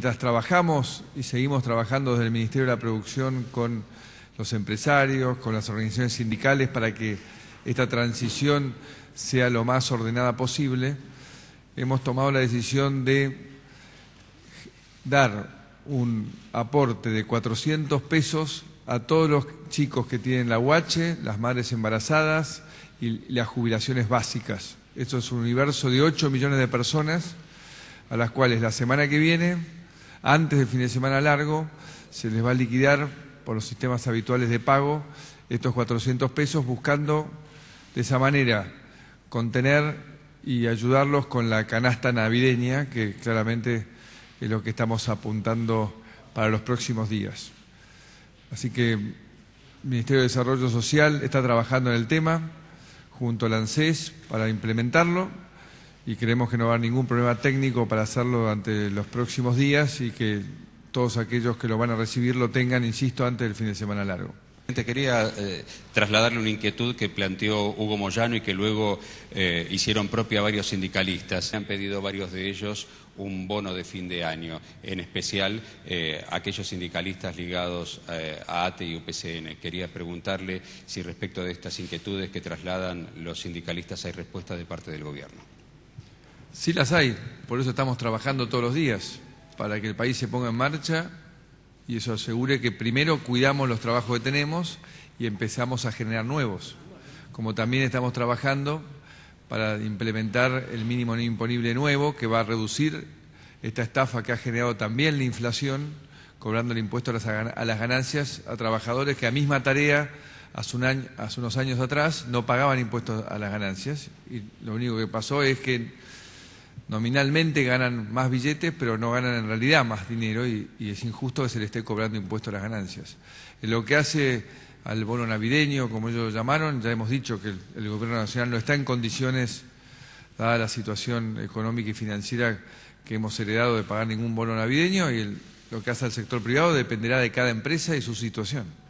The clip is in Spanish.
Mientras trabajamos y seguimos trabajando desde el Ministerio de la Producción con los empresarios, con las organizaciones sindicales, para que esta transición sea lo más ordenada posible, hemos tomado la decisión de dar un aporte de 400 pesos a todos los chicos que tienen la UH, las madres embarazadas y las jubilaciones básicas. Esto es un universo de 8 millones de personas a las cuales la semana que viene antes del fin de semana largo, se les va a liquidar por los sistemas habituales de pago estos 400 pesos, buscando de esa manera contener y ayudarlos con la canasta navideña, que claramente es lo que estamos apuntando para los próximos días. Así que el Ministerio de Desarrollo Social está trabajando en el tema junto al ANSES para implementarlo y creemos que no va a haber ningún problema técnico para hacerlo durante los próximos días y que todos aquellos que lo van a recibir lo tengan, insisto, antes del fin de semana largo. Quería eh, trasladarle una inquietud que planteó Hugo Moyano y que luego eh, hicieron propia varios sindicalistas. Han pedido varios de ellos un bono de fin de año, en especial eh, aquellos sindicalistas ligados a ATE y UPCN. Quería preguntarle si respecto de estas inquietudes que trasladan los sindicalistas hay respuesta de parte del Gobierno. Sí las hay, por eso estamos trabajando todos los días, para que el país se ponga en marcha y eso asegure que primero cuidamos los trabajos que tenemos y empezamos a generar nuevos. Como también estamos trabajando para implementar el mínimo imponible nuevo, que va a reducir esta estafa que ha generado también la inflación, cobrando el impuesto a las ganancias a trabajadores que a misma tarea hace, hace unos años atrás no pagaban impuestos a las ganancias. Y lo único que pasó es que nominalmente ganan más billetes, pero no ganan en realidad más dinero y, es injusto que se le esté cobrando impuesto a las ganancias. Eh, lo que hace al bono navideño, como ellos lo llamaron, ya hemos dicho que el, Gobierno Nacional no está en condiciones, dada la situación económica y financiera que hemos heredado, de pagar ningún bono navideño y lo que hace al sector privado dependerá de cada empresa y su situación.